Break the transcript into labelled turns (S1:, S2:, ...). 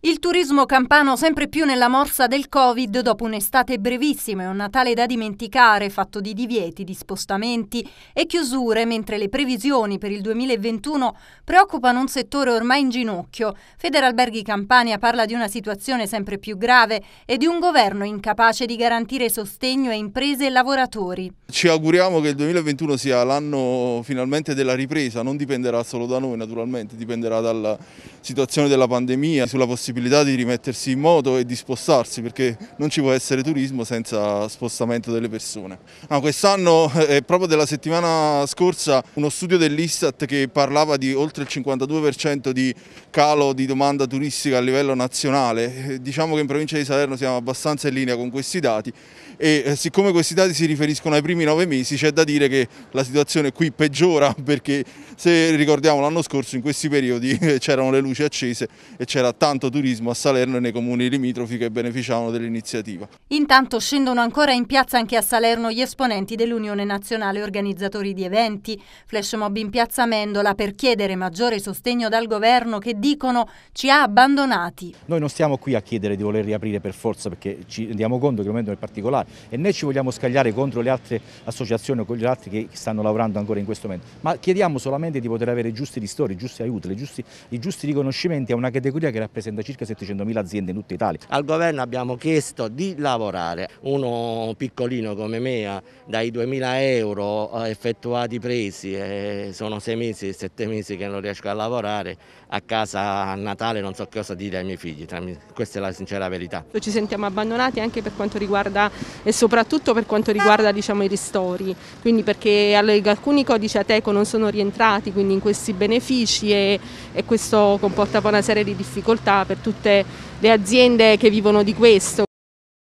S1: Il turismo campano sempre più nella morsa del Covid dopo un'estate brevissima e un Natale da dimenticare fatto di divieti, di spostamenti e chiusure, mentre le previsioni per il 2021 preoccupano un settore ormai in ginocchio. Federalberghi Campania parla di una situazione sempre più grave e di un governo incapace di garantire sostegno a imprese e lavoratori.
S2: Ci auguriamo che il 2021 sia l'anno finalmente della ripresa, non dipenderà solo da noi naturalmente, dipenderà dalla situazione della pandemia, sulla possibilità possibilità di rimettersi in moto e di spostarsi perché non ci può essere turismo senza spostamento delle persone. No, Quest'anno, eh, eh proprio della settimana scorsa, uno studio dell'Istat che parlava di oltre il 52% di calo di domanda turistica a livello nazionale, eh, diciamo che in provincia di Salerno siamo abbastanza in linea con questi dati e eh, siccome questi dati si riferiscono ai primi nove mesi c'è da dire che la situazione qui peggiora perché se ricordiamo l'anno scorso in questi periodi c'erano le luci accese e c'era tanto turismo turismo a Salerno e nei comuni limitrofi che beneficiavano dell'iniziativa.
S1: Intanto scendono ancora in piazza anche a Salerno gli esponenti dell'Unione Nazionale Organizzatori di Eventi, flash mob in piazza Mendola per chiedere maggiore sostegno dal governo che dicono ci ha abbandonati.
S3: Noi non stiamo qui a chiedere di voler riaprire per forza perché ci rendiamo conto che il momento è particolare e né ci vogliamo scagliare contro le altre associazioni o con gli altri che stanno lavorando ancora in questo momento, ma chiediamo solamente di poter avere giusti ristori, giusti aiuti, i giusti riconoscimenti a una categoria che rappresenta circa 700.000 aziende in tutta Italia.
S4: Al governo abbiamo chiesto di lavorare, uno piccolino come me dai 2.000 euro effettuati presi, eh, sono sei mesi, sette mesi che non riesco a lavorare, a casa a Natale non so cosa dire ai miei figli, questa è la sincera verità.
S5: Ci sentiamo abbandonati anche per quanto riguarda e soprattutto per quanto riguarda diciamo, i ristori, quindi perché alcuni codici Ateco non sono rientrati quindi in questi benefici e, e questo comporta poi una serie di difficoltà per tutte le aziende che vivono di questo.